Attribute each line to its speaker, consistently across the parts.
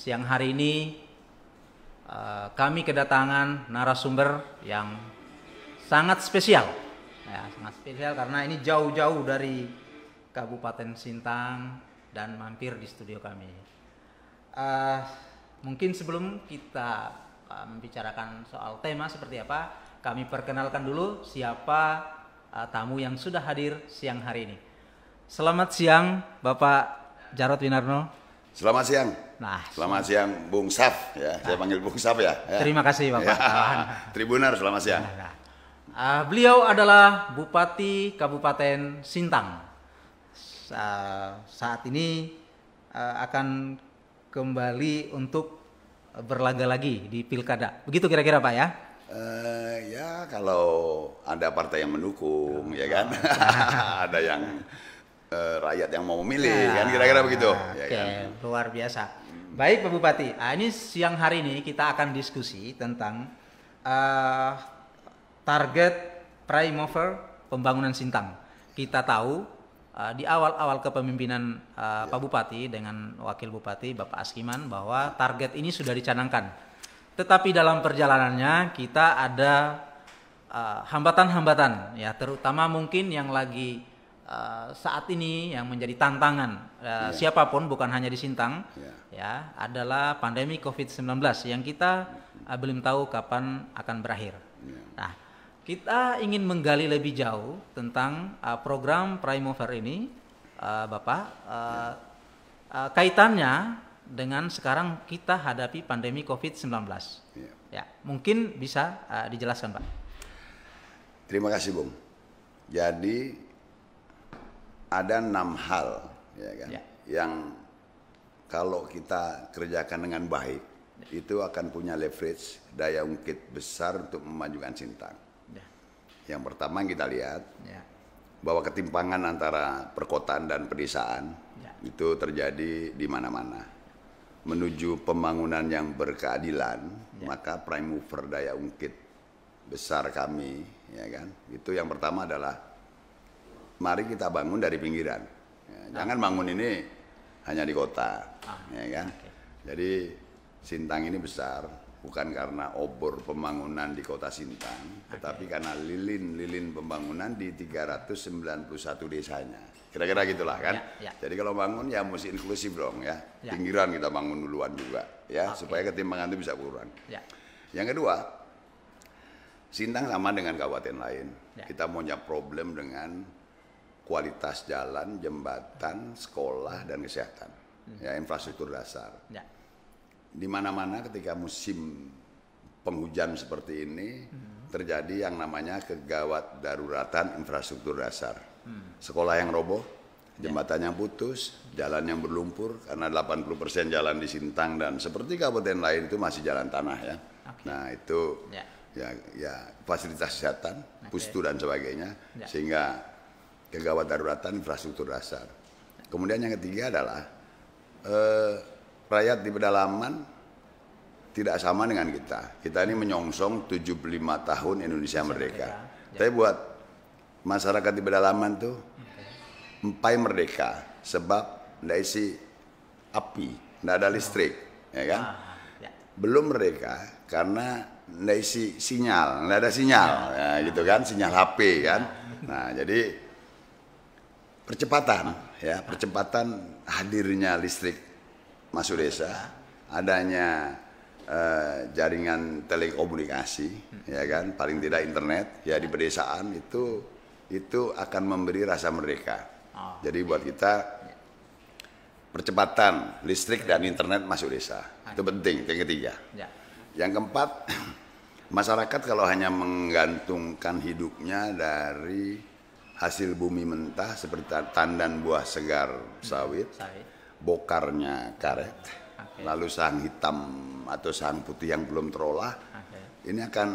Speaker 1: siang hari ini eh, kami kedatangan narasumber yang sangat spesial. Ya, sangat spesial karena ini jauh-jauh dari Kabupaten Sintang dan mampir di studio kami. Uh, mungkin sebelum kita uh, membicarakan soal tema seperti apa, kami perkenalkan dulu siapa uh, tamu yang sudah hadir siang hari ini. Selamat siang, Bapak Jarod Winarno.
Speaker 2: Selamat siang. Nah, selamat siang Bung Saf ya. Nah. Saya panggil Bung Saf ya. ya. Terima kasih Bapak. Ya. Tribunar selamat siang. Nah, nah.
Speaker 1: Uh, beliau adalah Bupati Kabupaten Sintang. Sa saat ini uh, akan kembali untuk berlaga lagi di pilkada. Begitu kira-kira Pak ya?
Speaker 2: Uh, ya kalau ada partai yang mendukung, oh. ya kan? Ah. ada yang uh, rakyat yang mau memilih, ya. kan kira-kira begitu. Ya oke, okay. ya kan?
Speaker 1: luar biasa. Baik Pak Bupati, nah, ini siang hari ini kita akan diskusi tentang uh, target prime mover pembangunan Sintang. Kita tahu uh, di awal-awal kepemimpinan uh, Pak Bupati dengan Wakil Bupati Bapak Askiman bahwa target ini sudah dicanangkan. Tetapi dalam perjalanannya kita ada hambatan-hambatan uh, hambatan -hambatan, ya terutama mungkin yang lagi Eh, saat ini yang menjadi tantangan uh, eh, yeah. siapapun bukan hanya di Sintang yeah. ya adalah pandemi Covid-19 yang kita uh, belum tahu kapan akan berakhir. Yeah. Nah, kita ingin menggali lebih jauh tentang uh, program Primover ini uh, Bapak uh, uh, kaitannya dengan sekarang kita hadapi pandemi Covid-19. Yeah. Ya, mungkin bisa uh, dijelaskan,
Speaker 2: Pak. Terima kasih, Bung. Jadi ada enam hal ya kan, ya. yang kalau kita kerjakan dengan baik ya. itu akan punya leverage daya ungkit besar untuk memajukan Sintang. Ya. Yang pertama kita lihat ya. bahwa ketimpangan antara perkotaan dan pedesaan ya. itu terjadi di mana-mana. Menuju pembangunan yang berkeadilan, ya. maka prime mover daya ungkit besar kami, ya kan, itu yang pertama adalah mari kita bangun dari pinggiran. Ya, Jangan ah. bangun ini hanya di kota, ah, ya kan? Jadi Sintang ini besar bukan karena obor pembangunan di kota Sintang, tetapi karena lilin-lilin pembangunan di 391 desanya. Kira-kira gitulah kan. Ya, ya. Jadi kalau bangun ya mesti inklusif dong ya. ya. Pinggiran kita bangun duluan juga ya okay. supaya ketimpangan itu bisa kurang. Ya. Yang kedua, Sintang sama dengan kabupaten lain. Ya. Kita punya problem dengan kualitas jalan, jembatan, sekolah dan kesehatan. Hmm. Ya infrastruktur dasar. Ya. Di mana-mana ketika musim penghujan seperti ini hmm. terjadi yang namanya kegawat daruratan infrastruktur dasar. Hmm. Sekolah yang roboh, ya. jembatannya ya. putus, jalan yang berlumpur karena 80% jalan di Sintang dan seperti kabupaten lain itu masih jalan tanah ya. Okay. Nah, itu ya. ya ya fasilitas kesehatan, okay. pustu dan sebagainya ya. sehingga kegawat daruratan infrastruktur dasar. Kemudian yang ketiga adalah eh, rakyat di pedalaman tidak sama dengan kita. Kita ini menyongsong 75 tahun Indonesia merdeka. merdeka. Ya. Tapi buat masyarakat di pedalaman tuh empai merdeka sebab tidak isi api, tidak ada listrik, oh. ya kan? Ah, ya. Belum merdeka karena tidak isi sinyal, tidak ada sinyal, ya. Ya, gitu kan, sinyal HP kan. Ah. Nah, jadi percepatan ya percepatan hadirnya listrik masuk desa adanya eh, jaringan telekomunikasi ya kan paling tidak internet ya di pedesaan itu itu akan memberi rasa mereka. Ah. jadi buat kita percepatan listrik dan internet masuk desa itu penting yang ketiga ya. yang keempat masyarakat kalau hanya menggantungkan hidupnya dari hasil bumi mentah seperti tandan buah segar sawit, hmm, bokarnya karet, okay. lalu sang hitam atau sang putih yang belum terolah, okay. ini akan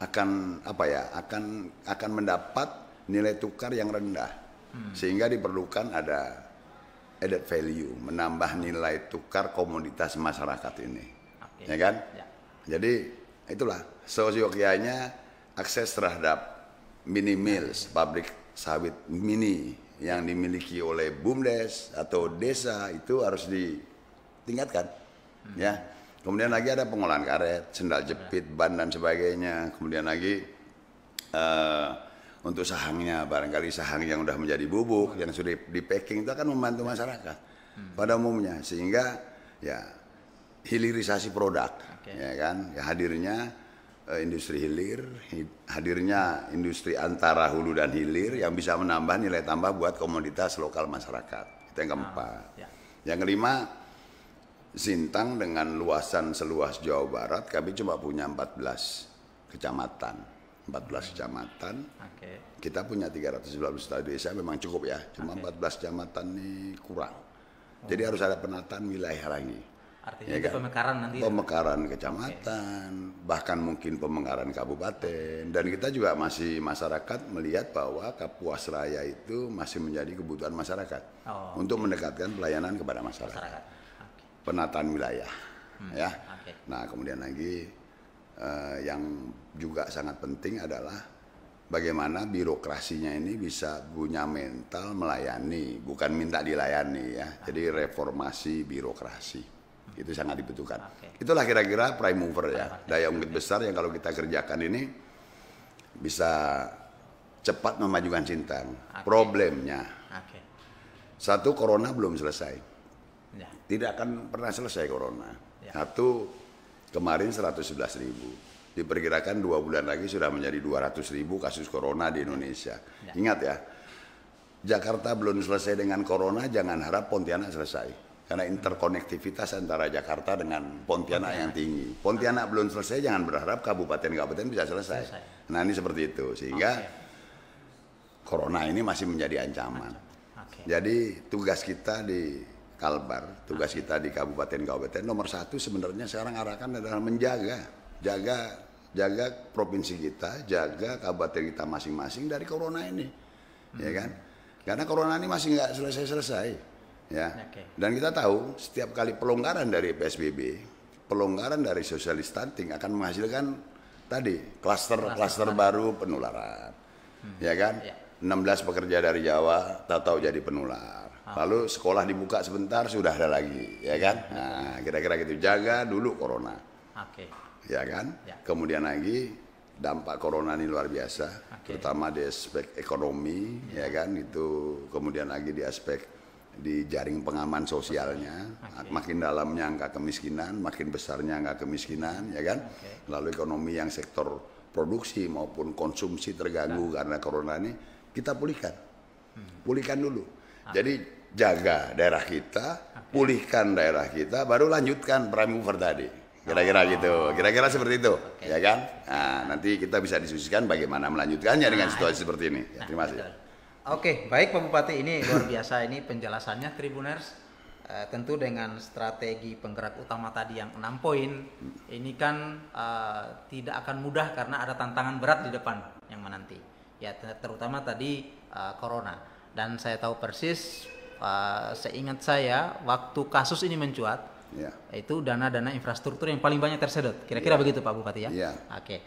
Speaker 2: akan apa ya akan akan mendapat nilai tukar yang rendah, hmm. sehingga diperlukan ada added value, menambah nilai tukar komoditas masyarakat ini, okay. ya kan? Ya. Jadi itulah sosiokianya akses terhadap mini mills, pabrik sawit mini yang dimiliki oleh BUMDes atau desa itu harus ditingkatkan. Hmm. Ya. Kemudian lagi ada pengolahan karet, sendal jepit, ban dan sebagainya. Kemudian lagi uh, untuk sahangnya, barangkali sahang yang sudah menjadi bubuk, hmm. yang sudah di packing itu akan membantu masyarakat hmm. pada umumnya sehingga ya hilirisasi produk, okay. ya kan, ya, hadirnya Eh, industri hilir, hadirnya industri antara hulu dan hilir yang bisa menambah nilai tambah buat komoditas lokal masyarakat. Itu yang keempat. Ah, ya. Yang kelima, Sintang dengan luasan seluas Jawa Barat kami cuma punya 14 kecamatan. 14 kecamatan. Okay. Kita punya 390 desa memang cukup ya. Cuma okay. 14 kecamatan ini kurang. Oh. Jadi harus ada penataan wilayah lagi. Artinya ya kan? pemekaran nanti. Ya? Pemekaran kecamatan, okay. bahkan mungkin pemekaran kabupaten. Dan kita juga masih masyarakat melihat bahwa Kapuas Raya itu masih menjadi kebutuhan masyarakat oh, untuk okay. mendekatkan pelayanan kepada masyarakat. masyarakat. Okay. Penataan wilayah, hmm, ya. Okay. Nah, kemudian lagi eh, yang juga sangat penting adalah bagaimana birokrasinya ini bisa punya mental melayani, bukan minta dilayani ya. Jadi ah. reformasi birokrasi itu sangat dibutuhkan. Okay. Itulah kira-kira prime mover ya, daya ungkit besar yang kalau kita kerjakan ini bisa cepat memajukan Sintang. Okay. Problemnya, okay. satu corona belum selesai, ya. tidak akan pernah selesai corona. Ya. Satu kemarin 111 ribu, diperkirakan dua bulan lagi sudah menjadi 200 ribu kasus corona di Indonesia. Ya. Ingat ya, Jakarta belum selesai dengan corona, jangan harap Pontianak selesai. Karena interkonektivitas antara Jakarta dengan Pontianak, Pontianak yang tinggi. Pontianak belum selesai, jangan berharap kabupaten-kabupaten bisa selesai. selesai. Nah ini seperti itu, sehingga okay. corona ini masih menjadi ancaman. Okay. Jadi tugas kita di Kalbar, tugas okay. kita di kabupaten-kabupaten nomor satu sebenarnya sekarang arahkan adalah menjaga, jaga, jaga provinsi kita, jaga kabupaten kita masing-masing dari corona ini, ya hmm. ya kan? Karena corona ini masih nggak selesai-selesai ya. Okay. Dan kita tahu setiap kali pelonggaran dari PSBB, pelonggaran dari social distancing akan menghasilkan tadi kluster kluster baru penularan. Hmm. Ya kan? Ya. 16 pekerja dari Jawa tahu-tahu jadi penular. Ah. Lalu sekolah dibuka sebentar sudah ada lagi, ya kan? Nah, kira-kira gitu jaga dulu corona. Oke. Ya kan? Ya. Kemudian lagi dampak corona ini luar biasa, okay. terutama di aspek ekonomi, ya. ya kan? Itu kemudian lagi di aspek di jaring pengaman sosialnya, okay. makin dalamnya angka kemiskinan, makin besarnya angka kemiskinan, ya kan? Okay. Lalu ekonomi yang sektor produksi maupun konsumsi terganggu nah. karena corona ini kita pulihkan, hmm. pulihkan dulu. okay. Ah. Jadi jaga daerah kita, okay. pulihkan daerah kita, baru lanjutkan prime mover tadi. Kira-kira oh. gitu, kira-kira seperti itu, okay. ya kan? Nah, nanti kita bisa diskusikan bagaimana melanjutkannya nah, dengan situasi seperti ini. Ya, terima nah, kasih. nah,
Speaker 1: Oke, okay, baik Pak Bupati, ini luar biasa ini penjelasannya Tribuners. Uh, tentu dengan strategi penggerak utama tadi yang 6 poin, ini kan uh, tidak akan mudah karena ada tantangan berat di depan yang menanti. Ya, terutama tadi uh, corona. Dan saya tahu persis uh, seingat saya waktu kasus ini mencuat, yeah. itu dana-dana infrastruktur yang paling banyak tersedot. Kira-kira yeah. begitu Pak Bupati ya. Yeah. Oke. Okay.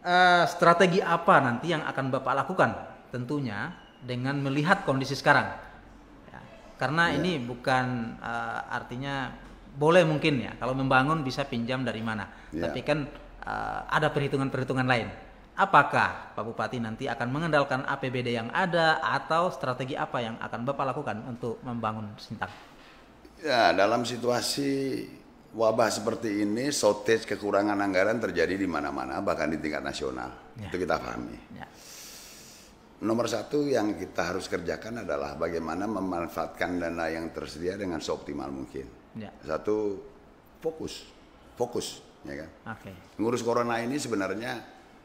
Speaker 1: Uh, strategi apa nanti yang akan Bapak lakukan? Tentunya dengan melihat kondisi sekarang. Ya, karena ya. ini bukan uh, artinya boleh mungkin ya kalau membangun bisa pinjam dari mana, ya. tapi kan uh, ada perhitungan-perhitungan lain. Apakah Pak Bupati nanti akan mengandalkan APBD yang ada atau strategi apa yang akan Bapak lakukan untuk membangun Sintang?
Speaker 2: Ya, dalam situasi wabah seperti ini, shortage kekurangan anggaran terjadi di mana-mana, bahkan di tingkat nasional. Ya. Itu kita pahami. Ya. Nomor satu yang kita harus kerjakan adalah bagaimana memanfaatkan dana yang tersedia dengan seoptimal mungkin. Ya. Satu fokus, fokus, ya kan. Okay. Ngurus corona ini sebenarnya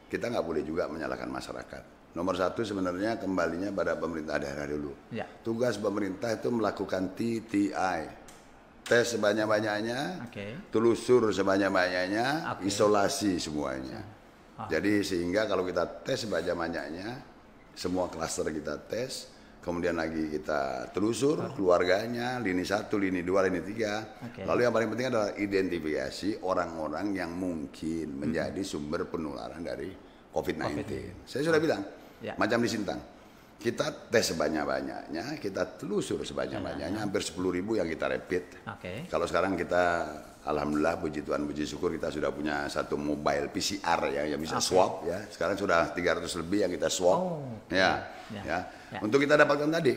Speaker 2: kita nggak boleh juga menyalahkan masyarakat. Nomor satu sebenarnya kembalinya pada pemerintah daerah dulu. Ya. Tugas pemerintah itu melakukan TTI, tes sebanyak-banyaknya, okay. telusur sebanyak-banyaknya, okay. isolasi semuanya. Ah. Jadi sehingga kalau kita tes sebanyak-banyaknya semua klaster kita tes kemudian lagi kita telusur keluarganya lini satu lini dua lini tiga okay. lalu yang paling penting adalah identifikasi orang-orang yang mungkin menjadi hmm. sumber penularan dari COVID-19 COVID. saya sudah bilang ya. macam di Sintang kita tes sebanyak-banyaknya kita telusur sebanyak-banyaknya iya. hampir 10.000 ribu yang kita repeat. okay. kalau sekarang kita Alhamdulillah puji Tuhan puji syukur kita sudah punya satu mobile PCR ya yang bisa okay. swab ya. Sekarang sudah 300 lebih yang kita swab. Oh, ya, okay. ya. Ya. ya. Untuk kita dapatkan tadi.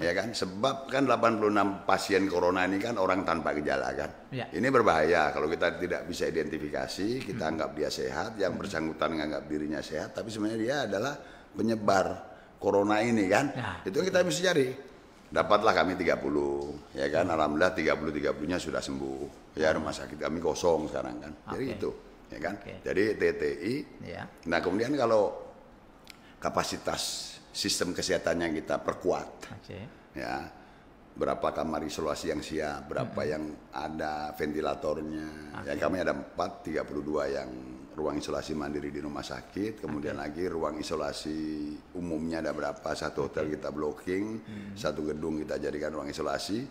Speaker 2: Ya kan? Sebab kan 86 pasien corona ini kan orang tanpa gejala kan. Ya. Ini berbahaya kalau kita tidak bisa identifikasi, kita hmm. anggap dia sehat, yang bersangkutan menganggap dirinya sehat tapi sebenarnya dia adalah penyebar corona ini kan. Ya. Itu kita mesti cari. Dapatlah kami 30, ya kan? Hmm. Alhamdulillah 30 30-nya sudah sembuh ya rumah sakit kami kosong sekarang kan okay. jadi itu ya kan okay. jadi TTI yeah. nah kemudian kalau kapasitas sistem kesehatannya kita perkuat okay. ya berapa kamar isolasi yang siap berapa mm -hmm. yang ada ventilatornya okay. ya kami ada empat tiga puluh dua yang ruang isolasi mandiri di rumah sakit, kemudian okay. lagi ruang isolasi umumnya ada berapa, satu hotel kita blocking, hmm. satu gedung kita jadikan ruang isolasi,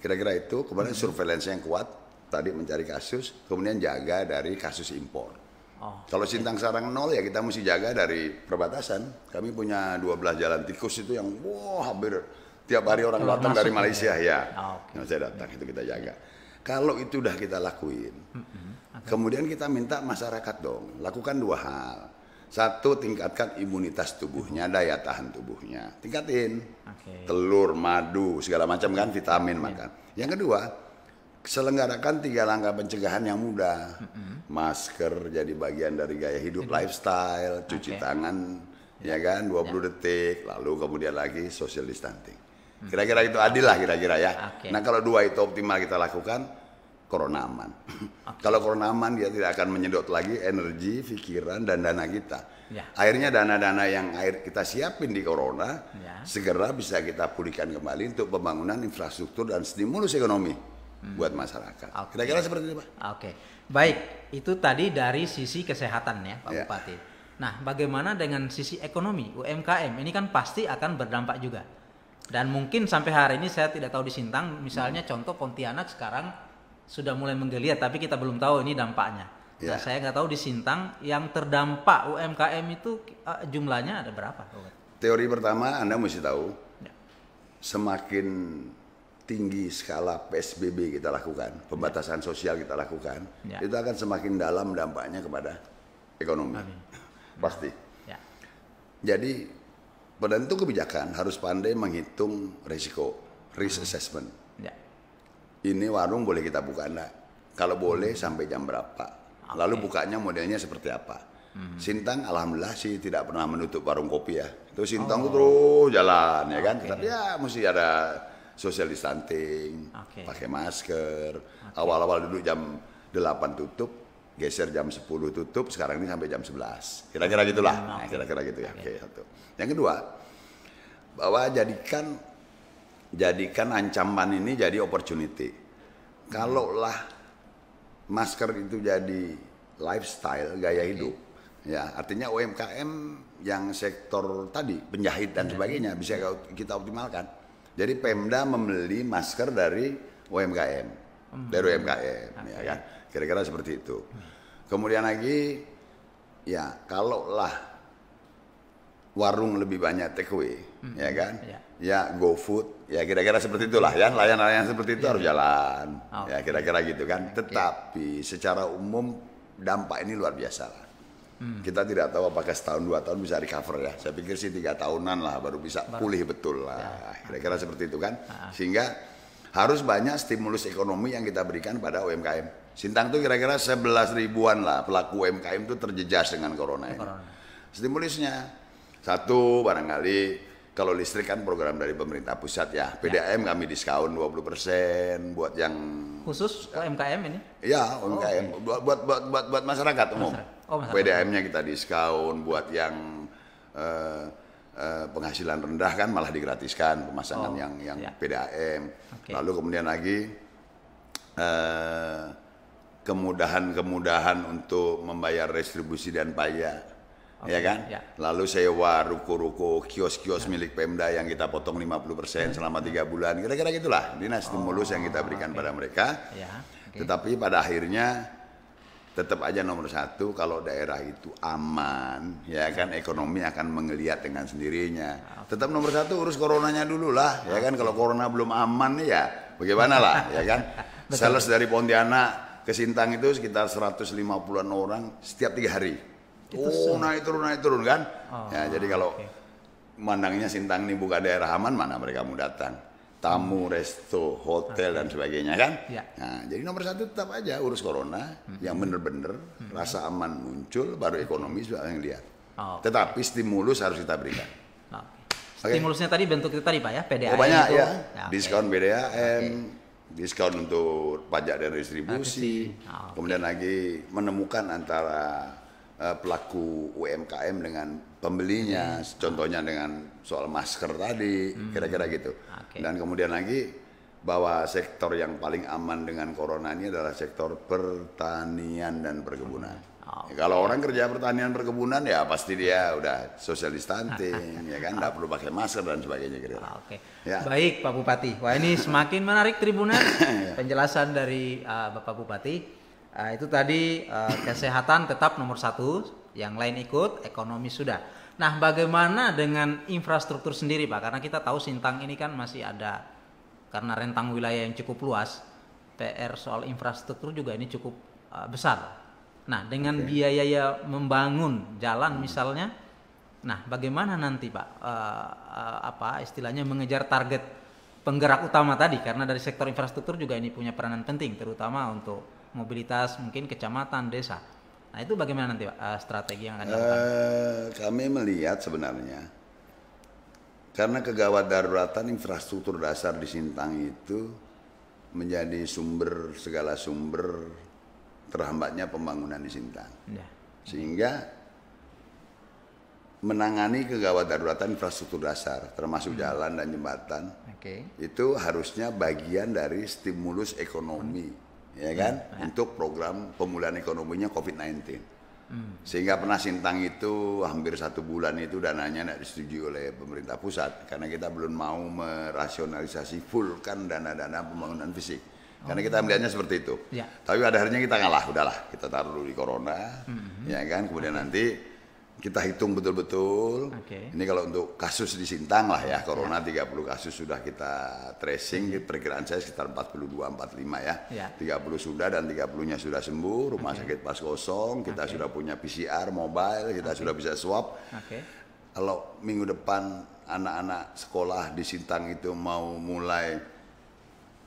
Speaker 2: Kira-kira itu, kemudian hmm. surveillance yang kuat, tadi mencari kasus, kemudian jaga dari kasus impor. Oh. Kalau Sintang Sarang nol ya kita mesti jaga dari perbatasan. Kami punya 12 jalan tikus itu yang wow hampir tiap hari orang Keluar datang dari ya. Malaysia ya. ya. Oh, okay. Yang saya datang itu kita jaga. Kalau itu udah kita lakuin, -hmm. okay. kemudian kita minta masyarakat dong lakukan dua hal satu tingkatkan imunitas tubuhnya, daya tahan tubuhnya. Tingkatin. Okay. Telur, madu, segala macam kan vitamin okay. Iya. makan. Yang kedua, selenggarakan tiga langkah pencegahan yang mudah. Mm-hmm. Masker jadi bagian dari gaya hidup mm-hmm. lifestyle, cuci okay. tangan iya. ya kan 20 yeah. Iya. detik, lalu kemudian lagi social distancing. Mm. Kira-kira itu adil lah kira-kira ya. Okay. Nah, kalau dua itu optimal kita lakukan, aman. Okay. Kalau aman, dia tidak akan menyedot lagi energi, pikiran dan dana kita. Yeah. Akhirnya dana-dana yang air kita siapin di Corona yeah. segera bisa kita pulihkan kembali untuk pembangunan infrastruktur dan stimulus ekonomi hmm. buat masyarakat. Okay. Kira-kira seperti
Speaker 1: itu, Pak. Oke, okay. baik. Itu tadi dari sisi kesehatan ya, Pak yeah. Bupati. Nah, bagaimana dengan sisi ekonomi UMKM? Ini kan pasti akan berdampak juga. Dan mungkin sampai hari ini saya tidak tahu di Sintang, misalnya hmm. contoh Pontianak sekarang sudah mulai menggeliat tapi kita belum tahu ini dampaknya. Yeah. Nah, ya. saya nggak tahu di Sintang yang terdampak UMKM itu uh, jumlahnya ada berapa?
Speaker 2: Teori pertama Anda mesti tahu yeah. semakin tinggi skala PSBB kita lakukan, pembatasan sosial kita lakukan, ya. itu akan semakin dalam dampaknya kepada ekonomi. Pasti. Ya. Jadi penentu kebijakan harus pandai menghitung risiko, risk hmm. assessment ini warung boleh kita buka enggak? Kalau boleh sampai jam berapa? Okay. Lalu bukanya modelnya seperti apa? Hmm. Sintang alhamdulillah sih tidak pernah menutup warung kopi ya. Itu Sintang oh. terus jalan ya kan. Tapi ya mesti ada social distancing, okay. pakai masker. awal Awal-awal dulu jam 8 tutup, geser jam 10 tutup, sekarang ini sampai jam 11. Kira-kira gitulah. Iya, Kira-kira gitu ya. Oke, satu. Yang kedua, bahwa jadikan jadikan ancaman ini jadi opportunity. Kalaulah masker itu jadi lifestyle, gaya hidup, okay. ya artinya UMKM yang sektor tadi penjahit dan sebagainya bisa kita optimalkan. Jadi Pemda membeli masker dari UMKM, hmm. dari UMKM, okay. ya kan? Kira-kira seperti itu. Kemudian lagi, ya kalaulah warung lebih banyak takeaway, hmm. ya kan? Yeah ya GoFood, ya kira-kira seperti itulah ya, layanan-layanan seperti itu ya. harus jalan. Oh. Ya kira-kira gitu kan. Okay. Tetapi secara umum dampak ini luar biasa lah. Hmm. Kita tidak tahu apakah setahun dua tahun bisa recover ya. Saya pikir sih tiga tahunan lah baru bisa baru. pulih betul lah. Ya. Kira-kira ya. seperti itu kan. Sehingga harus banyak stimulus ekonomi yang kita berikan pada UMKM. Sintang tuh kira-kira 11 ribuan lah pelaku UMKM itu terjejas dengan corona ini. Stimulusnya satu barangkali kalau listrik kan program dari pemerintah pusat ya. PDAM ya. kami diskon 20% buat yang
Speaker 1: khusus ya. UMKM
Speaker 2: ini. Iya, UMKM oh, okay. buat, buat buat buat masyarakat umum. Oh, PDAM-nya kita diskon buat yang uh, uh, penghasilan rendah kan malah digratiskan pemasangan oh, yang yang ya. PDAM. Okay. Lalu kemudian lagi uh, kemudahan-kemudahan untuk membayar restribusi dan pajak okay. ya kan? Ya. Lalu sewa ruko-ruko, kios-kios ya. milik Pemda yang kita potong 50% hmm. selama tiga hmm. bulan, kira-kira gitulah. Ini oh, stimulus yang kita oh, berikan okay. pada mereka. Ya, okay. Tetapi pada akhirnya tetap aja nomor satu kalau daerah itu aman, ya kan hmm. ekonomi akan mengeliat dengan sendirinya. Ah, tetap nomor satu urus coronanya dulu lah, ya kan kalau corona belum aman ya bagaimana lah, ya kan? Sales dari Pontianak ke Sintang itu sekitar 150-an orang setiap tiga hari oh naik turun naik turun kan oh, ya jadi kalau okay. mandangnya Sintang ini buka daerah aman mana mereka mau datang tamu hmm. resto hotel okay. dan sebagainya kan ya. nah jadi nomor satu tetap aja urus corona hmm. yang bener-bener hmm. rasa aman muncul baru ekonomi sudah yang lihat oh, okay. tetapi stimulus harus kita berikan okay.
Speaker 1: stimulusnya tadi bentuk itu tadi pak ya PDAM oh, banyak itu. ya, ya okay.
Speaker 2: diskon PDAM okay diskon untuk pajak dan distribusi, okay. kemudian lagi menemukan antara Eh, pelaku UMKM dengan pembelinya, hmm. contohnya dengan soal masker tadi, hmm. kira-kira hmm. gitu. Okay. Dan kemudian lagi bahwa sektor yang paling aman dengan corona ini adalah sektor pertanian dan perkebunan. Okay. Hmm. Ya, kalau orang kerja pertanian perkebunan ya pasti dia udah social distancing ya kan nggak perlu pakai masker dan sebagainya gitu. Oke. Okay. Ya.
Speaker 1: Baik Pak Bupati. Wah ini semakin menarik Tribunan ya. penjelasan dari uh, Bapak Bupati. Uh, itu tadi uh, kesehatan tetap nomor satu, yang lain ikut, ekonomi sudah. Nah, bagaimana dengan infrastruktur sendiri, Pak? Karena kita tahu Sintang ini kan masih ada karena rentang wilayah yang cukup luas, PR soal infrastruktur juga ini cukup uh, besar. Nah, dengan okay. biaya ya membangun jalan hmm. misalnya, nah bagaimana nanti Pak uh, uh, apa istilahnya mengejar target penggerak utama tadi karena dari sektor infrastruktur juga ini punya peranan penting terutama untuk mobilitas mungkin kecamatan desa nah itu bagaimana nanti pak eh, strategi yang akan eh, dilakukan
Speaker 2: uh, kami melihat sebenarnya karena kegawat daruratan infrastruktur dasar di Sintang itu menjadi sumber segala sumber terhambatnya pembangunan di Sintang ya. sehingga menangani kegawat daruratan infrastruktur dasar termasuk hmm. jalan dan jembatan okay. itu harusnya bagian dari stimulus ekonomi ya kan hmm. Ya. untuk program pemulihan ekonominya COVID-19 hmm. sehingga pernah sintang itu hampir satu bulan itu dananya tidak disetujui oleh pemerintah pusat karena kita belum mau merasionalisasi full kan dana-dana pembangunan fisik karena kita oh. melihatnya seperti itu ya. tapi pada akhirnya kita ngalah udahlah kita taruh dulu di corona hmm. ya kan kemudian hmm. nanti kita hitung betul-betul. Okay. Ini kalau untuk kasus di Sintang lah ya, corona yeah. 30 kasus sudah kita tracing, okay. Hmm. perkiraan saya sekitar 42 45 ya. Yeah. 30 sudah dan 30-nya sudah sembuh, rumah okay. sakit pas kosong, kita okay. sudah punya PCR mobile, kita okay. sudah bisa swab. Okay. Kalau minggu depan anak-anak sekolah di Sintang itu mau mulai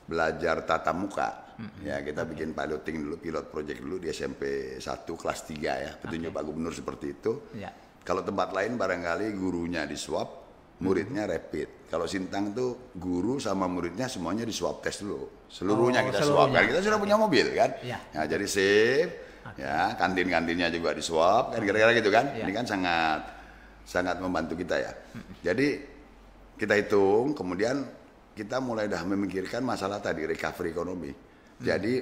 Speaker 2: belajar tatap muka, hmm. ya kita bikin piloting dulu pilot project dulu di SMP 1 kelas 3 ya petunjuk okay. Pak Gubernur seperti itu ya. kalau tempat lain barangkali gurunya di swab muridnya rapid kalau Sintang tuh guru sama muridnya semuanya di swab tes dulu seluruhnya oh, kita seluruhnya. swab kan kita sudah punya mobil kan ya, ya jadi safe okay. ya kantin-kantinnya juga di swab kan kira kira gitu kan ya. ini kan sangat sangat membantu kita ya hmm. jadi kita hitung kemudian kita mulai dah memikirkan masalah tadi recovery ekonomi. Jadi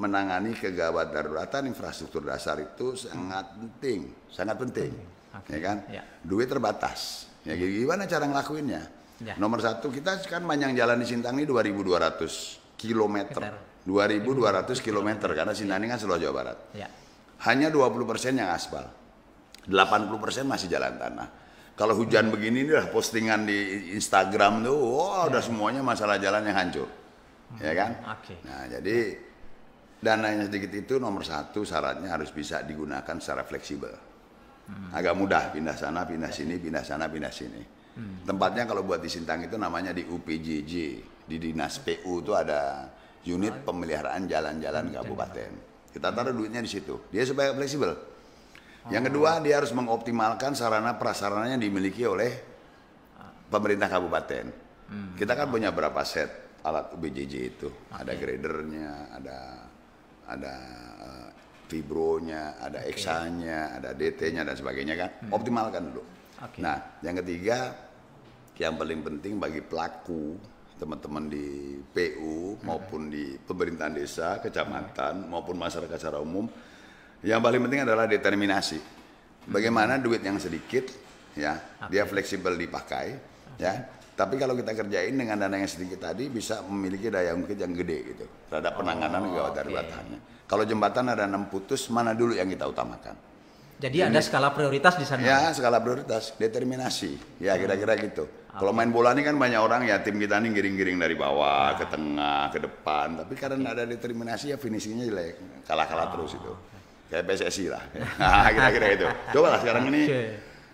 Speaker 2: menangani kegawat daruratan infrastruktur dasar itu sangat penting, sangat penting, okay. ya kan? Ya. Duit terbatas, ya, ya gimana cara ngelakuinnya? Ya. Nomor satu kita kan panjang jalan di Sintang ini 2.200 kilometer, 2.200 kilometer karena iya. Sintang ini kan seluruh Jawa Barat. Ya. Hanya 20 persen yang aspal, 80 persen masih jalan tanah. Kalau hujan begini udah postingan di Instagram tuh, wah wow, ya. udah semuanya masalah jalan yang hancur hmm. ya kan? Okay. Nah jadi dananya sedikit itu nomor satu syaratnya harus bisa digunakan secara fleksibel. Hmm. Agak mudah pindah sana, pindah sini, pindah sana, pindah sini. Hmm. Tempatnya kalau buat di Sintang itu namanya di UPJJ, di Dinas PU itu ada unit oh. pemeliharaan jalan-jalan kabupaten. Kita hmm. taruh duitnya di situ. Dia supaya fleksibel. Yang oh. kedua dia harus mengoptimalkan sarana prasarananya yang dimiliki oleh ah. pemerintah kabupaten. Hmm. Kita kan ah. punya berapa set alat BJJ itu. Okay. Ada gradernya, ada ada uh, eh, fibronya, ada okay. eksanya, ada DT-nya dan sebagainya kan. Hmm. Optimalkan dulu. Okay. Nah, yang ketiga yang paling penting bagi pelaku teman-teman di PU hmm. maupun di pemerintahan desa, kecamatan maupun masyarakat secara umum yang paling penting adalah determinasi. Hmm. Bagaimana duit yang sedikit ya, okay. dia fleksibel dipakai okay. ya tapi kalau kita kerjain dengan dana yang sedikit tadi bisa memiliki daya ungkit yang gede gitu terhadap penanganan oh, gawat daruratannya. Okay. Kalau jembatan ada enam putus, mana dulu yang kita utamakan? Jadi Ini, ada skala prioritas di sana. Ya, skala prioritas, determinasi. Ya, oh, kira-kira hmm. gitu. Okay. Kalau main bola ini kan banyak orang ya tim kita nih giring-giring dari bawah nah. ke tengah, ke depan, tapi karena okay. ada determinasi ya finishingnya jelek. Kalah-kalah oh. terus itu. Kayak PSSI lah. Nah, kira-kira itu. Coba lah sekarang ini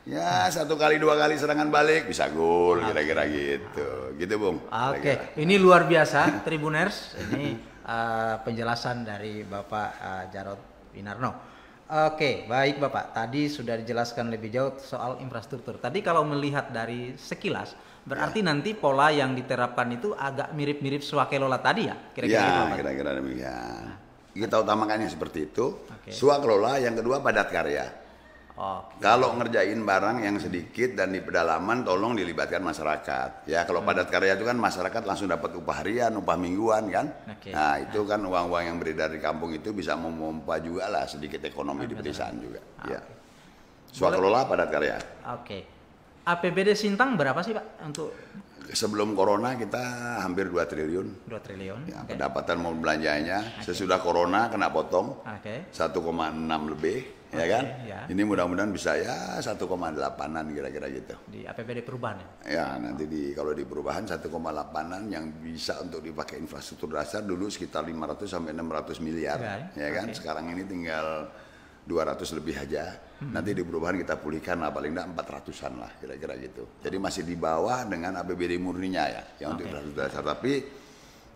Speaker 2: Ya satu kali dua kali serangan balik bisa gol kira-kira gitu, gitu bung.
Speaker 1: Oke, okay. ini luar biasa Tribuners. ini uh, penjelasan dari Bapak uh, Jarod Winarno. Oke, okay, baik Bapak. Tadi sudah dijelaskan lebih jauh soal infrastruktur. Tadi kalau melihat dari sekilas, berarti ya. nanti pola yang diterapkan itu agak mirip-mirip swakelola tadi ya? Kira-kira ya, gitu,
Speaker 2: kira-kira demikian. Kita utamakannya seperti itu. Okay. Swakelola, yang kedua padat karya Oh. Gitu. Kalau ngerjain barang yang sedikit dan di pedalaman tolong dilibatkan masyarakat. Ya kalau hmm. padat karya itu kan masyarakat langsung dapat upah harian, upah mingguan kan. Okay. Nah itu kan uang-uang yang beredar di kampung itu bisa memompa juga lah sedikit ekonomi oh, di pedesaan juga. Okay. Ah, ya. Okay. Swakelola padat karya. Oke.
Speaker 1: Okay. APBD Sintang berapa sih Pak untuk
Speaker 2: sebelum corona kita hampir 2 triliun. 2 triliun. Ya, okay. pendapatan mau belanjanya. Okay. Sesudah corona kena potong. Oke. Okay. 1,6 lebih okay, ya kan? Ya. Ini mudah-mudahan bisa ya 1,8an kira-kira gitu.
Speaker 1: Di APBD ya, perubahan ya?
Speaker 2: Ya nanti di kalau di perubahan 1,8an yang bisa untuk dipakai infrastruktur dasar dulu sekitar 500 sampai 600 miliar, ya, ya kan? Okay. Sekarang ini tinggal 200 lebih aja. Hmm. Nanti di perubahan kita pulihkan lah paling enggak 400-an lah kira-kira gitu. Jadi masih di bawah dengan APBD murninya ya, yang okay. untuk dasar-dasar tapi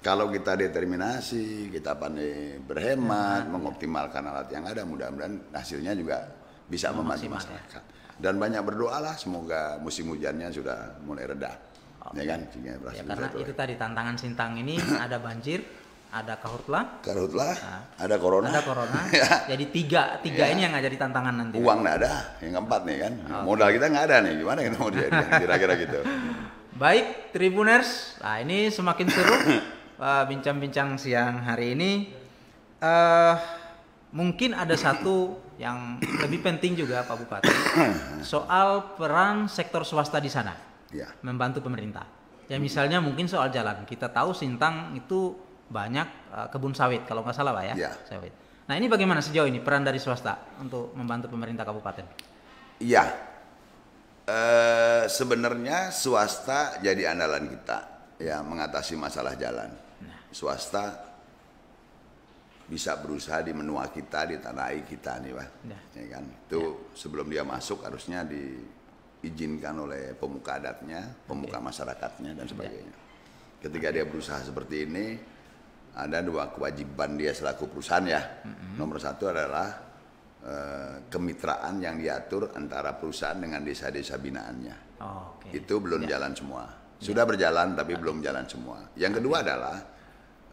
Speaker 2: kalau kita determinasi, kita pandai berhemat, ya. mengoptimalkan alat yang ada, mudah-mudahan hasilnya juga bisa membantu masyarakat. Dan banyak berdoalah semoga musim hujannya sudah mulai reda. Oh. Ya kan? ya, karena
Speaker 1: itu tadi tantangan Sintang ini ada banjir, ada karhutlah,
Speaker 2: karhutlah, nah, ada corona, ada corona.
Speaker 1: Ya. Jadi tiga, tiga ya. ini yang jadi tantangan nanti. Uang nggak ada,
Speaker 2: yang keempat nih kan. Okay. Modal kita nggak ada nih, gimana kita mau jadi kira-kira gitu.
Speaker 1: Baik, Tribuners. Nah, ini semakin seru. Eh, bincang-bincang siang hari ini uh, mungkin ada satu yang lebih penting juga Pak Bupati soal peran sektor swasta di sana ya. membantu pemerintah. Ya misalnya mungkin soal jalan kita tahu Sintang itu banyak uh, kebun sawit kalau nggak salah Pak ya, ya. sawit. Nah ini bagaimana sejauh ini peran dari swasta untuk membantu pemerintah kabupaten?
Speaker 2: Iya, uh, sebenarnya swasta jadi andalan kita ya mengatasi masalah jalan swasta bisa berusaha di menua kita di tanah air kita nih pak ya. ya kan itu ya. sebelum dia masuk harusnya diizinkan oleh pemuka adatnya pemuka okay. masyarakatnya dan sebagainya ya. ketika dia berusaha seperti ini ada dua kewajiban dia selaku perusahaan ya mm-hmm. nomor satu adalah e, kemitraan yang diatur antara perusahaan dengan desa-desa binaannya oh, okay. itu belum ya. jalan semua ya. sudah berjalan tapi ya. belum jalan semua yang kedua ya. adalah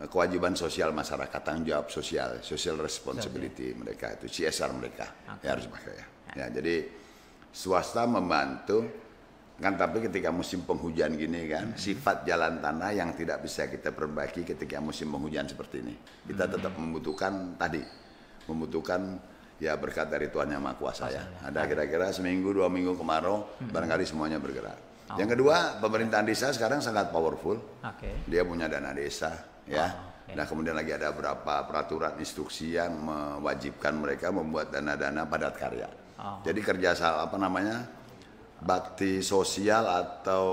Speaker 2: kewajiban sosial masyarakat tanggung jawab sosial social responsibility mereka itu CSR mereka okay. ya harus pakai ya. ya. ya jadi swasta membantu kan tapi ketika musim penghujan gini kan hmm. sifat jalan tanah yang tidak bisa kita perbaiki ketika musim penghujan seperti ini kita hmm. tetap membutuhkan tadi membutuhkan ya berkat dari Tuhan Yang Maha Kuasa ya ada kira-kira seminggu dua minggu kemarau hmm. barangkali semuanya bergerak Oh. Yang kedua, pemerintahan desa sekarang sangat powerful. Okay. Dia punya dana desa, ya. okay. Nah kemudian lagi ada beberapa peraturan instruksi yang mewajibkan mereka membuat dana-dana padat karya. Oh. Jadi kerja apa namanya bakti sosial atau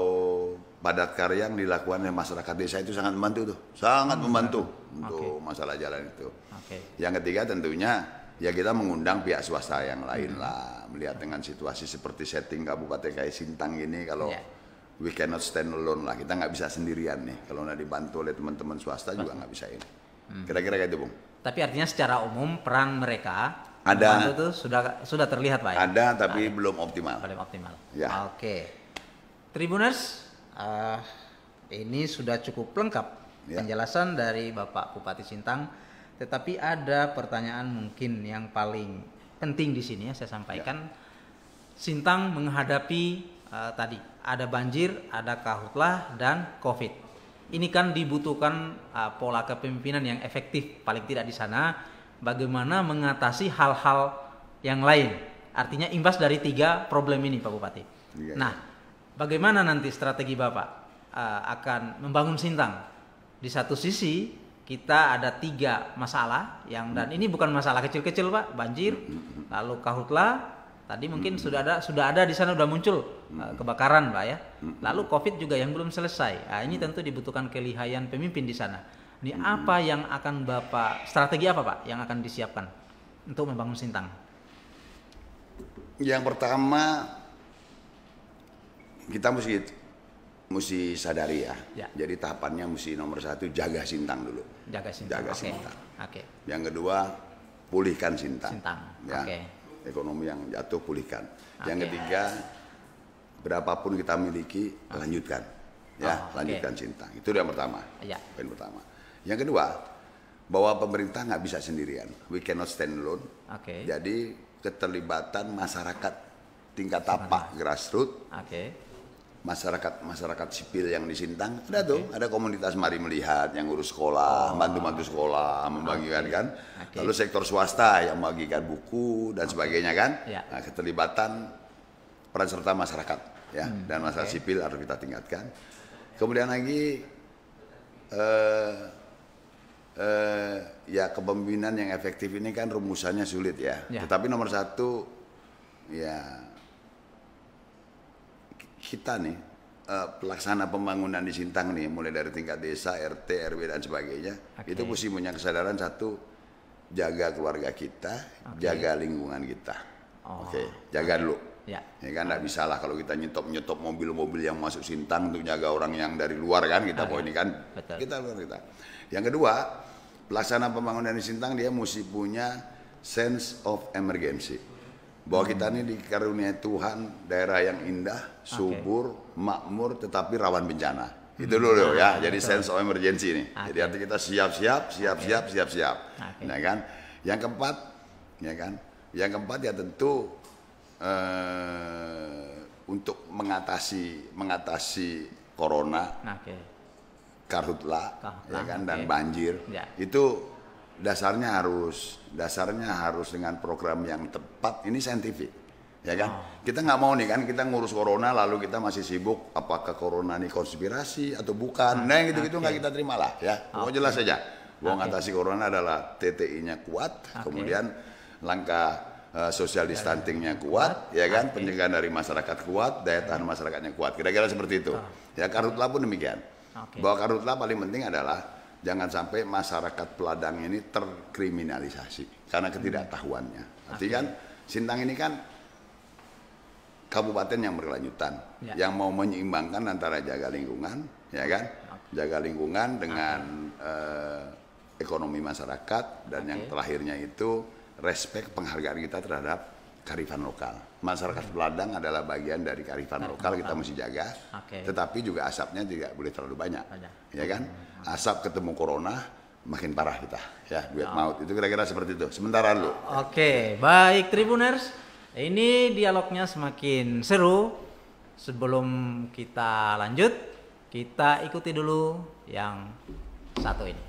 Speaker 2: padat karya yang dilakukan oleh masyarakat desa itu sangat membantu tuh, sangat hmm. membantu okay. untuk masalah jalan itu. Okay. Yang ketiga tentunya ya kita mengundang pihak swasta yang lain hmm. lah, melihat dengan situasi seperti setting Kabupaten Kai Sintang ini kalau yeah we cannot stand alone lah. Kita nggak bisa sendirian nih. Kalau nggak dibantu oleh teman-teman swasta juga nggak bisa ini. Hmm. Kira-kira kayak itu, Bung.
Speaker 1: Tapi artinya secara umum peran mereka
Speaker 2: ada itu sudah sudah terlihat, Pak. Ya? Ada tapi ada. belum optimal. Belum optimal. Ya.
Speaker 1: Oke. Okay. Tribuners, uh, ini sudah cukup lengkap ya. penjelasan dari Bapak Bupati Sintang. Tetapi ada pertanyaan mungkin yang paling penting di sini ya saya sampaikan. Ya. Sintang menghadapi uh, tadi ada banjir, ada kahutlah dan covid. Ini kan dibutuhkan uh, pola kepemimpinan yang efektif paling tidak di sana bagaimana mengatasi hal-hal yang lain. Artinya imbas dari tiga problem ini Pak Bupati. Ya. Nah, bagaimana nanti strategi Bapak uh, akan membangun Sintang? Di satu sisi kita ada tiga masalah yang dan hmm. ini bukan masalah kecil-kecil Pak, banjir, hmm, hmm, lalu kahutlah Tadi mungkin hmm. sudah ada sudah ada di sana sudah muncul hmm. kebakaran pak ya. Hmm. Lalu COVID juga yang belum selesai. Nah, ini tentu dibutuhkan kelihayan pemimpin di sana. Ini hmm. apa yang akan bapak strategi apa pak yang akan disiapkan untuk membangun Sintang?
Speaker 2: Yang pertama kita mesti mesti sadari ya. ya. Jadi tahapannya mesti nomor satu jaga Sintang dulu. Jaga Sintang. Jaga Sintang. Oke. Okay. Okay. Yang kedua pulihkan Sintang. Sintang. Ya. Oke. Okay ekonomi yang jatuh pulihkan. Okay. Yang ketiga, berapapun kita miliki okay. lanjutkan, ya oh, lanjutkan cinta. Itu yang pertama. Yeah. Yang pertama. Yang kedua, bahwa pemerintah nggak bisa sendirian. We cannot stand alone. Okay. Jadi keterlibatan masyarakat tingkat tapak grassroots. Okay masyarakat-masyarakat sipil yang di Sintang ada okay. tuh ada komunitas mari melihat yang urus sekolah, bantu-bantu oh. sekolah, membagikan okay. kan. Okay. Lalu sektor swasta yang membagikan buku dan sebagainya kan. Yeah. Nah, keterlibatan peran serta masyarakat ya hmm. dan masyarakat okay. sipil harus kita tingkatkan. Kemudian lagi eh, eh, ya kepemimpinan yang efektif ini kan rumusannya sulit ya. Yeah. Tetapi nomor satu ya kita nih uh, pelaksana pembangunan di Sintang nih mulai dari tingkat desa, RT, RW dan sebagainya okay. itu mesti punya kesadaran satu jaga keluarga kita, okay. jaga lingkungan kita. Oh. Oke, okay. jaga dulu. Ya. ya kan nggak bisa lah kalau kita nyetop nyetop mobil-mobil yang masuk Sintang untuk jaga orang yang dari luar kan kita ah, ya. okay. ini kan. Betul. Kita luar kita. Yang kedua, pelaksana pembangunan di Sintang dia mesti punya sense of emergency bahwa kita ini dikaruniai Tuhan daerah yang indah, subur, okay. makmur tetapi rawan bencana. Itu dulu ya, hmm. jadi sense of emergency ini. Okay. Jadi arti kita siap-siap, siap-siap, siap-siap. Okay. Ya nah kan. Yang keempat, ya kan. Yang keempat ya tentu eh, untuk mengatasi mengatasi corona. Okay. Karhutla, Karhutla, ya kan dan banjir. Yeah. Itu dasarnya harus dasarnya harus dengan program yang tepat ini saintifik ya kan oh. kita nggak mau nih kan kita ngurus corona lalu kita masih sibuk apakah corona ini konspirasi atau bukan hmm, nah yang gitu-gitu nggak okay. kita terima lah ya mau okay. jelas saja mau okay. ngatasi corona adalah TTI-nya kuat okay. kemudian langkah Uh, social distancingnya kuat, ya kan, okay. pencegahan dari masyarakat kuat, daya tahan hmm. masyarakatnya kuat. Kira-kira seperti itu. Oh. Ya karutlah pun demikian. Okay. Bahwa karutlah paling penting adalah jangan sampai masyarakat peladang ini terkriminalisasi karena hmm. ketidaktahuannya. Artinya kan Sintang ini kan kabupaten yang berkelanjutan, ya. yang mau menyeimbangkan antara jaga lingkungan, ya kan, jaga lingkungan dengan eh, ekonomi masyarakat dan okay. yang terakhirnya itu respek penghargaan kita terhadap karifan lokal. Masyarakat Peladang adalah bagian dari karifan nah, lokal kita mesti jaga. Okay. Tetapi juga asapnya tidak boleh terlalu banyak. Ya kan? Hmm. Asap ketemu corona makin parah kita ya duit oh. maut. Itu kira-kira seperti itu. Sementara lu. Oke,
Speaker 1: okay. baik Tribuners. Ini dialognya semakin seru. Sebelum kita lanjut, kita ikuti dulu yang satu ini.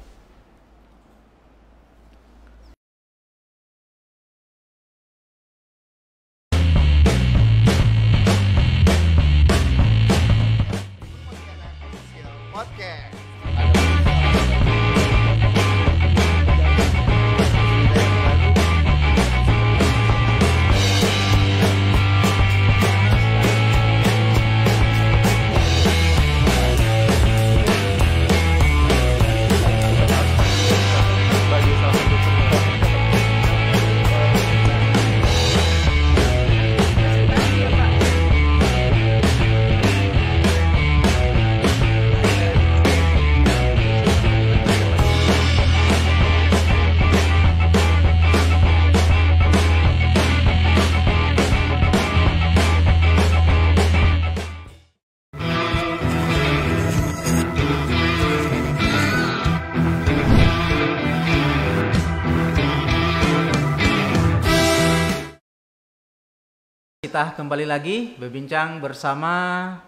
Speaker 1: Kita kembali lagi berbincang bersama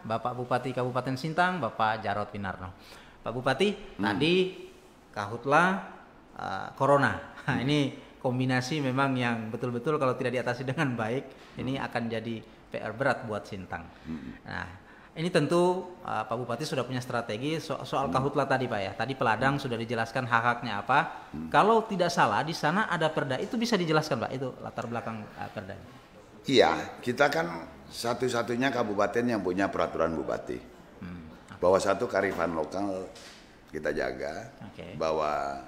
Speaker 1: Bapak Bupati Kabupaten Sintang, Bapak Jarod Winarno. Pak Bupati, hmm. tadi kahutla uh, corona. Nah, ini kombinasi memang yang betul-betul kalau tidak diatasi dengan baik, hmm. ini akan jadi PR berat buat Sintang. Hmm. Nah, ini tentu uh, Pak Bupati sudah punya strategi so soal hmm. kahutla tadi Pak ya. Tadi peladang hmm. sudah dijelaskan hak-haknya apa. Hmm. Kalau tidak salah di sana ada perda, itu bisa dijelaskan Pak, itu latar belakang uh, Ini.
Speaker 2: Iya, kita kan satu-satunya kabupaten yang punya peraturan bupati. Hmm. Bahwa satu karifan lokal kita jaga, okay. bahwa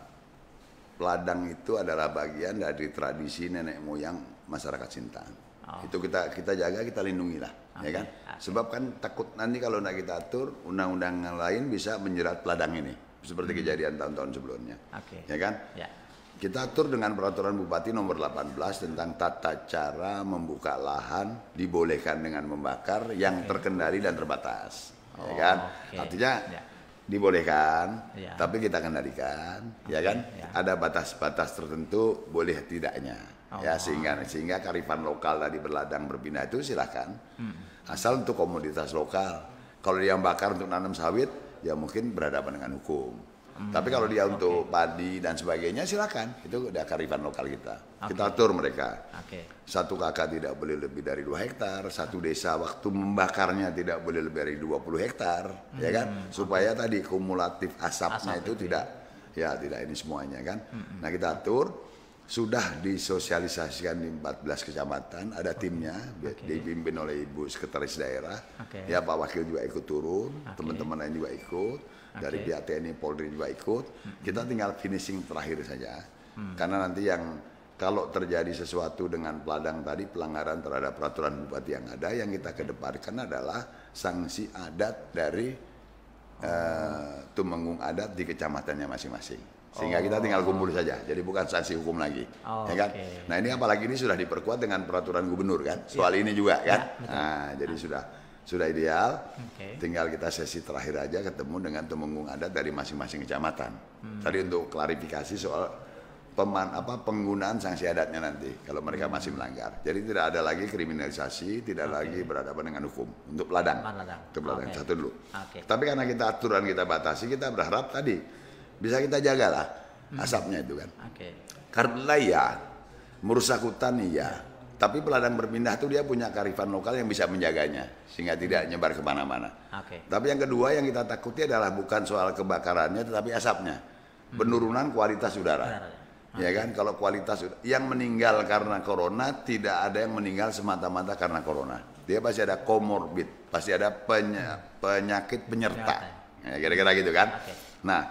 Speaker 2: ladang itu adalah bagian dari tradisi nenek moyang masyarakat Sintang. Oh. Itu kita kita jaga, kita lindungi lah, okay. ya kan? Okay. Sebab kan takut nanti kalau tidak kita atur, undang-undang lain bisa menjerat ladang ini seperti hmm. kejadian tahun-tahun sebelumnya. Okay. Ya kan? Yeah. Kita atur dengan peraturan Bupati nomor 18 tentang tata cara membuka lahan dibolehkan dengan membakar yang okay. terkendali dan terbatas. Ya oh, kan? ya kan? Okay. Artinya yeah. dibolehkan, yeah. tapi kita kendalikan, okay. ya kan? Yeah. Ada batas-batas tertentu boleh tidaknya. Oh. Ya sehingga sehingga karifan lokal tadi berladang berpindah itu silahkan. Hmm. Asal untuk komoditas lokal. Kalau yang bakar untuk nanam sawit ya mungkin berhadapan dengan hukum. Hmm. Tapi kalau dia untuk okay. padi dan sebagainya silakan. Itu udah karifan lokal kita. Okay. Kita atur mereka. Okay. Satu kakak tidak boleh lebih dari dua hektar, satu ah. desa waktu membakarnya tidak boleh lebih dari 20 hektar, ya hmm. ya kan? Supaya okay. tadi kumulatif asapnya Asap itu, itu tidak ya. ya tidak ini semuanya kan. Hmm. Nah, kita atur sudah disosialisasikan di 14 kecamatan, ada timnya okay. dipimpin oleh Ibu Sekretaris Daerah. Okay. Ya Pak Wakil juga ikut turun, okay. teman-teman lain juga ikut dari pihak TNI Polri juga ikut. Hmm. Kita tinggal finishing terakhir saja. Hmm. Karena nanti yang kalau terjadi sesuatu dengan peladang tadi pelanggaran terhadap peraturan bupati yang ada yang kita kedepankan adalah sanksi adat dari oh. uh, tumenggung adat di kecamatannya masing-masing sehingga oh. kita tinggal kumpul saja jadi bukan sanksi hukum lagi oh, ya kan okay. nah ini apalagi ini sudah diperkuat dengan peraturan gubernur kan soal yeah. ini juga kan Yeah, ya, nah jadi ah. sudah sudah ideal. Okay. Tinggal kita sesi terakhir aja ketemu dengan temunggung adat dari masing-masing kecamatan. Hmm. Tadi untuk klarifikasi soal peman apa penggunaan sanksi adatnya nanti kalau mereka hmm. masih melanggar. Jadi tidak ada lagi kriminalisasi, tidak okay. lagi berhadapan dengan hukum untuk peladang. Untuk peladang okay. satu dulu. Okay. Tapi karena kita aturan kita batasi, kita berharap tadi bisa kita jagalah hmm. asapnya itu kan. Okay. Karena ya merusak hutan ya tapi peladang berpindah itu dia punya karifan lokal yang bisa menjaganya sehingga tidak nyebar ke mana Okay. Tapi yang kedua yang kita takuti adalah bukan soal kebakarannya tetapi asapnya, hmm. penurunan kualitas udara. Okay. Ya, ya kan kalau kualitas yang meninggal karena corona tidak ada yang meninggal semata-mata karena corona. Dia pasti ada komorbid, pasti ada penya, penyakit penyerta. Ya. ya, kira-kira gitu kan. Okay. Nah,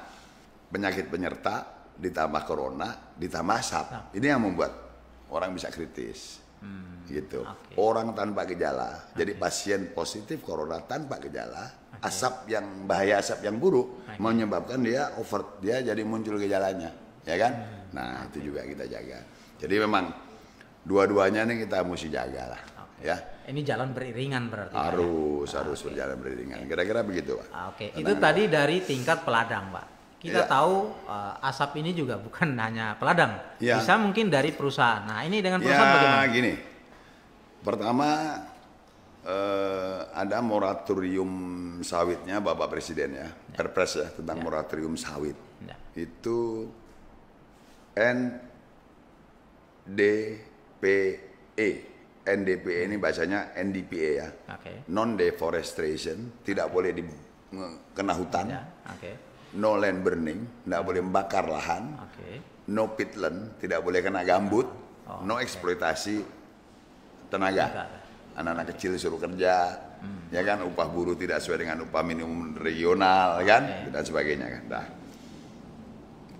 Speaker 2: penyakit penyerta ditambah corona ditambah asap. Nah. Ini yang membuat orang bisa kritis. Hmm. Gitu. Okay. Orang tanpa gejala. Okay. Jadi pasien positif corona tanpa gejala, okay. asap yang bahaya asap yang buruk okay. menyebabkan dia over dia jadi muncul gejalanya, ya kan? Hmm. Nah, okay. itu juga kita jaga. Jadi memang dua-duanya nih kita mesti jaga lah ya.
Speaker 1: Ini jalan beriringan berarti.
Speaker 2: Harus, ya? harus okay. berjalan beriringan. Kira-kira begitu, Pak. Oke, okay. itu
Speaker 1: tadi dari tingkat peladang, Pak. Kita ya. tahu uh, asap ini juga bukan hanya peladang, ya. bisa mungkin dari perusahaan. Nah ini dengan ya, perusahaan ya, bagaimana?
Speaker 2: Gini, pertama uh, ada moratorium sawitnya Bapak Presiden ya, ya. Perpres ya tentang ya. moratorium sawit. ya. Itu NDPE, NDPE ya. ini bahasanya NDPE ya, okay. non deforestation, tidak boleh di kena hutan. Yeah. Okay no land burning, tidak boleh membakar lahan, okay. no pitland, tidak boleh kena gambut, oh, no eksploitasi tenaga. Anak-anak okay. kecil suruh kerja, hmm. ya kan upah buruh tidak sesuai dengan upah minimum regional kan dan sebagainya kan. Nah,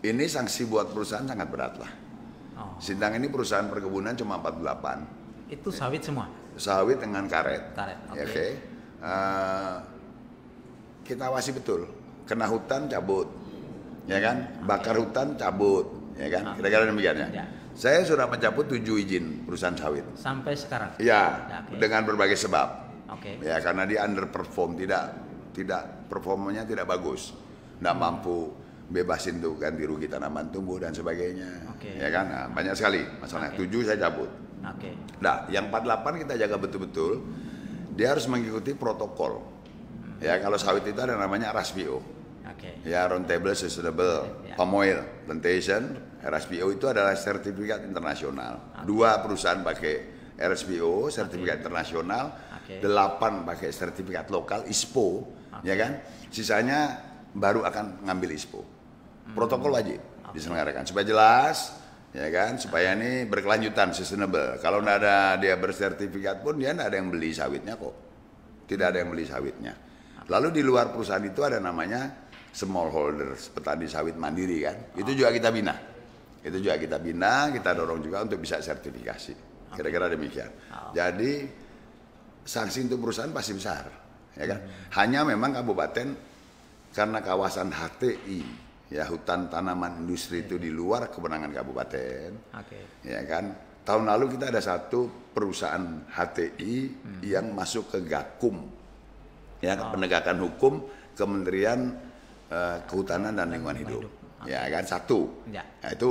Speaker 2: ini sanksi buat perusahaan sangat berat lah. Oh. Sindang ini perusahaan perkebunan cuma 48.
Speaker 1: Itu sawit semua?
Speaker 2: Sawit dengan karet. Karet, ya, oke. Okay. Okay. Uh, eh, kita awasi betul kena hutan cabut, ya kan? Bakar hutan cabut, ya kan? Ah. Kira-kira demikian ya? ya. Saya sudah mencabut tujuh izin perusahaan sawit.
Speaker 1: Sampai sekarang. Ya, ya okay.
Speaker 2: dengan berbagai sebab. Oke. Okay. Ya karena dia underperform, tidak tidak performanya tidak bagus, tidak hmm. mampu bebasin tuh ganti rugi tanaman tumbuh dan sebagainya. Okay. Ya kan? Nah, banyak sekali masalahnya. Okay. Tujuh saya cabut. Oke. Okay. Nah, yang 48 kita jaga betul-betul. Dia harus mengikuti protokol. Ya, kalau sawit itu ada namanya rasbio. Okay. Ya Roundtable Sustainable yeah. Palm Plantation RSPO itu adalah sertifikat internasional. Okay. Dua perusahaan pakai RSPO sertifikat okay. internasional, okay. delapan pakai sertifikat lokal ISPO, okay. ya kan? Sisanya baru akan ngambil ISPO. Hmm. Protokol wajib okay. diselenggarakan supaya jelas, ya kan? Supaya ini berkelanjutan, sustainable. Kalau tidak ada dia bersertifikat pun dia tidak ada yang beli sawitnya kok. Tidak ada yang beli sawitnya. Lalu di luar perusahaan itu ada namanya smallholders, petani sawit mandiri kan. Itu juga kita bina. Itu juga kita bina, kita dorong juga untuk bisa sertifikasi. Kira-kira demikian. Jadi sanksi untuk perusahaan pasti besar, ya kan? Hmm. Hanya memang kabupaten karena kawasan HTI ya hutan tanaman industri itu di luar kewenangan kabupaten. Okay. Ya kan? Tahun lalu kita ada satu perusahaan HTI hmm. yang masuk ke Gakum. Ya, oh. penegakan hukum Kementerian uh, kehutanan dan lingkungan hidup. hidup. Ya kan satu. Ya. Nah, itu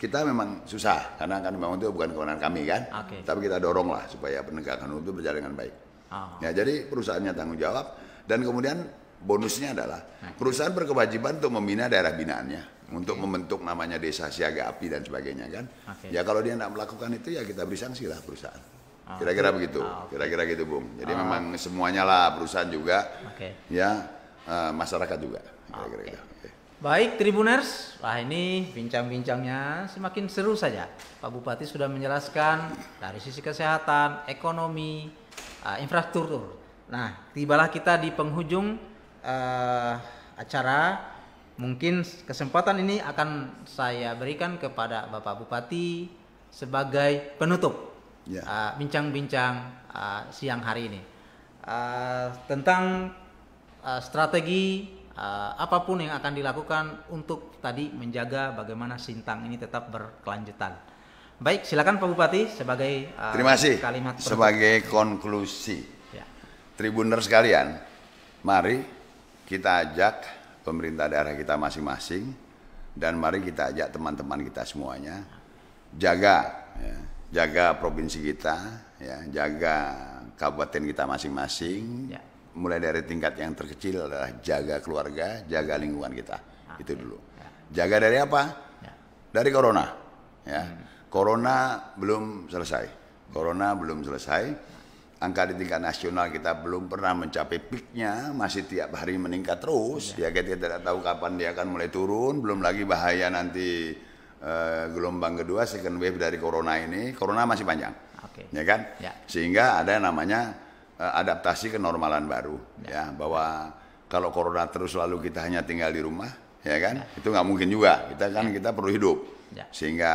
Speaker 2: kita memang susah karena kan memang itu bukan kewenangan kami kan. Okay. Tapi kita dorong lah supaya penegakan hukum itu berjalan dengan baik. Oh. Ya jadi perusahaannya tanggung jawab dan kemudian bonusnya adalah perusahaan berkewajiban untuk membina daerah binaannya untuk membentuk namanya desa siaga api dan sebagainya kan. Okay. Ya kalau dia tidak melakukan itu ya kita beri sanksi lah perusahaan oh. kira-kira begitu ah, kira-kira gitu bung jadi oh. memang semuanya lah perusahaan juga okay. ya uh, masyarakat juga Kira-kira
Speaker 1: Baik Tribuners, wah ini bincang-bincangnya semakin seru saja. Pak Bupati sudah menjelaskan dari sisi kesehatan, ekonomi, uh, infrastruktur. Nah, tibalah kita di penghujung uh, acara. Mungkin kesempatan ini akan saya berikan kepada Bapak Bupati sebagai penutup ya. eh, bincang-bincang yeah. uh, uh, siang hari ini uh, tentang uh, strategi uh, apapun yang akan dilakukan untuk tadi menjaga bagaimana Sintang ini tetap berkelanjutan. Baik, silakan Pak Bupati sebagai uh, Terima kasih. kalimat penutup.
Speaker 2: sebagai konklusi. Ya. Tribuner sekalian, mari kita ajak pemerintah daerah kita masing-masing dan mari kita ajak teman-teman kita semuanya jaga ya, jaga provinsi kita ya, jaga kabupaten kita masing-masing. Ya mulai dari tingkat yang terkecil adalah jaga keluarga, jaga lingkungan kita. Okay. Ah, itu ya. dulu. Ya. Jaga dari apa? Ya. Dari corona. Ya. Hmm. Corona belum selesai. Corona belum selesai. Angka di tingkat nasional kita belum pernah mencapai peaknya, masih tiap hari meningkat terus. Ya, ya kita tidak tahu kapan dia akan mulai turun. Belum lagi bahaya nanti uh, gelombang kedua second wave dari corona ini. Corona masih panjang, okay. ya kan? Ya. Sehingga ada yang namanya Eh, adaptasi ke normalan baru ya, ya bahwa kalau corona terus lalu kita hanya tinggal di rumah ya kan ya. itu nggak mungkin juga kita kan ya. kita perlu hidup ya. sehingga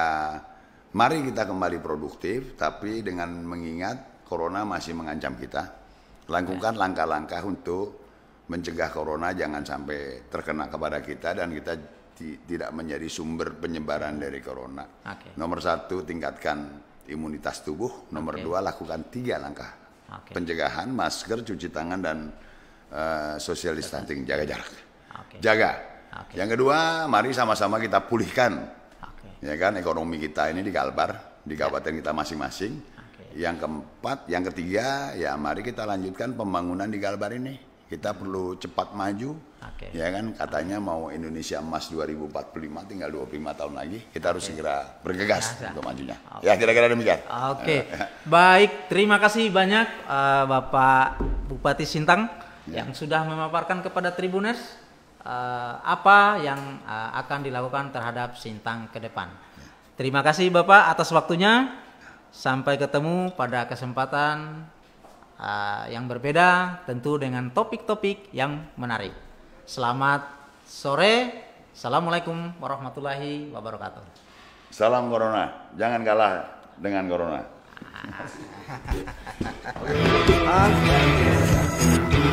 Speaker 2: mari kita kembali produktif tapi dengan mengingat corona masih mengancam kita lakukan ya. langkah-langkah untuk mencegah corona jangan sampai terkena kepada kita dan kita tidak menjadi sumber penyebaran dari corona. Okay. Nomor satu tingkatkan imunitas tubuh. Nomor okay. dua lakukan tiga langkah okay. pencegahan masker cuci tangan dan uh, social distancing jaga jarak okay. jaga okay. yang kedua mari sama-sama kita pulihkan okay. ya kan ekonomi kita ini di Kalbar di ya. kabupaten kita masing-masing okay. yang keempat yang ketiga ya mari kita lanjutkan pembangunan di Kalbar ini kita perlu cepat maju. Okay. Ya kan katanya mau Indonesia Emas 2045 tinggal 25 tahun lagi. Kita harus okay. segera bergegas ya, untuk majunya. Okay. Ya kira-kira demikian.
Speaker 1: Oke. Okay. Ya. Baik, terima kasih banyak uh, Bapak Bupati Sintang ya. yang sudah memaparkan kepada Tribuners uh, apa yang uh, akan dilakukan terhadap Sintang ke depan. Ya. Terima kasih Bapak atas waktunya. Sampai ketemu pada kesempatan Eh, yang berbeda tentu dengan topik-topik yang menarik. Selamat sore. Assalamualaikum warahmatullahi wabarakatuh. Salam Corona.
Speaker 2: Jangan kalah dengan Corona.